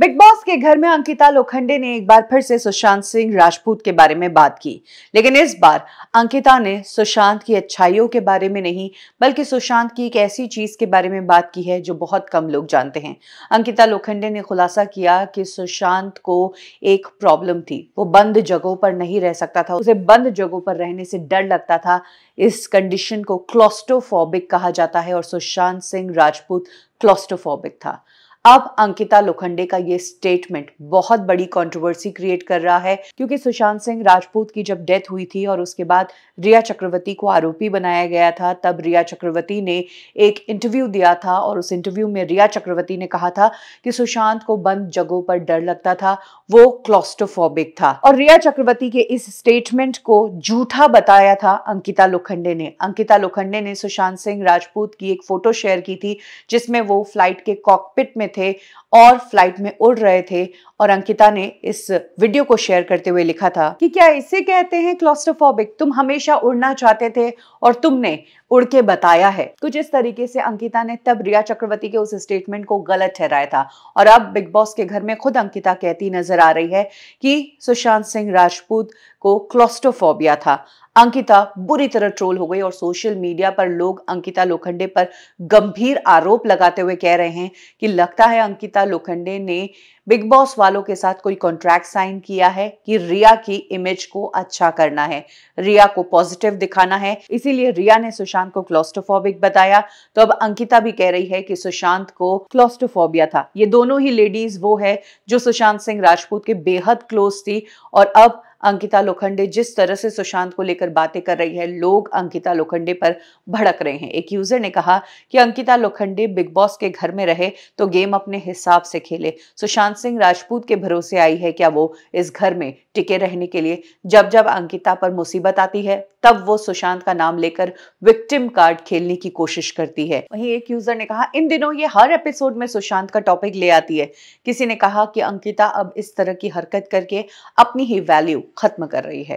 big boss के घर में अंकिता लोखंडे ने एक बार फिर से सुशांत सिंह राजपूत के बारे में बात की लेकिन इस बार अंकिता ने सुशांत की अच्छाइयों के बारे में नहीं बल्कि सुशांत की एक ऐसी चीज के बारे में बात की है जो बहुत कम लोग जानते हैं अंकिता लोखंडे ने खुलासा किया कि सुशांत को एक प्रॉब्लम थी वो बंद जगहों पर नहीं रह सकता था उसे बंद जगहों पर रहने से डर लगता था इस कंडीशन को क्लोस्टोफॉबिक कहा जाता है और सुशांत सिंह राजपूत क्लोस्टोफॉबिक था अब अंकिता लोखंडे का ये स्टेटमेंट बहुत बड़ी कंट्रोवर्सी क्रिएट कर रहा है क्योंकि सुशांत सिंह राजपूत की जब डेथ हुई थी और उसके बाद रिया चक्रवर्ती को आरोपी बनाया गया था तब रिया चक्रवर्ती ने एक इंटरव्यू दिया था और उस इंटरव्यू में रिया चक्रवर्ती ने कहा था कि सुशांत को बंद जगहों पर डर लगता था वो क्लॉस्टोफोबिक था और रिया चक्रवर्ती के इस स्टेटमेंट को झूठा बताया था अंकिता लोखंडे ने अंकिता लोखंडे ने सुशांत सिंह राजपूत की एक फोटो शेयर की थी जिसमें वो फ्लाइट के कॉकपिट में थे थे और फ्लाइट में उड़ रहे थे और अंकिता ने इस वीडियो को शेयर करते हुए लिखा था कि क्या इसे कहते हैं क्लॉस्ट्रोफोबिक तुम हमेशा उड़ना चाहते थे और तुमने उड़ के बताया है कुछ इस तरीके से अंकिता ने तब रिया चक्रवर्ती के उस स्टेटमेंट को गलत ठहराया था और अब बिग बॉस के घर में खुद अंकिता कहती नजर आ रही है कि सुशांत सिंह राजपूत को क्लोस्टोफोबिया था अंकिता बुरी तरह ट्रोल हो गई और सोशल मीडिया पर लोग अंकिता लोखंडे पर गंभीर आरोप लगाते हुए कह रहे हैं कि लगता है अंकिता लोखंडे ने बिग बॉस वालों के साथ कोई कॉन्ट्रैक्ट साइन किया है कि रिया की इमेज को अच्छा करना है रिया को पॉजिटिव दिखाना है इसीलिए रिया ने सुशांत को क्लोस्टोफोबिक बताया तो अब अंकिता भी कह रही है कि सुशांत को क्लोस्टोफोबिया था ये दोनों ही लेडीज वो है जो सुशांत सिंह राजपूत के बेहद क्लोज थी और अब अंकिता लोखंडे जिस तरह से सुशांत को लेकर बातें कर रही है लोग अंकिता लोखंडे पर भड़क रहे हैं एक यूजर ने कहा कि अंकिता लोखंडे बिग बॉस के घर में रहे तो गेम अपने हिसाब से खेले सुशांत सिंह राजपूत के भरोसे आई है क्या वो इस घर में टिके रहने के लिए जब जब अंकिता पर मुसीबत आती है तब वो सुशांत का नाम लेकर विक्टिम कार्ड खेलने की कोशिश करती है वहीं एक यूजर ने कहा इन दिनों ये हर एपिसोड में सुशांत का टॉपिक ले आती है किसी ने कहा कि अंकिता अब इस तरह की हरकत करके अपनी ही वैल्यू खत्म कर रही है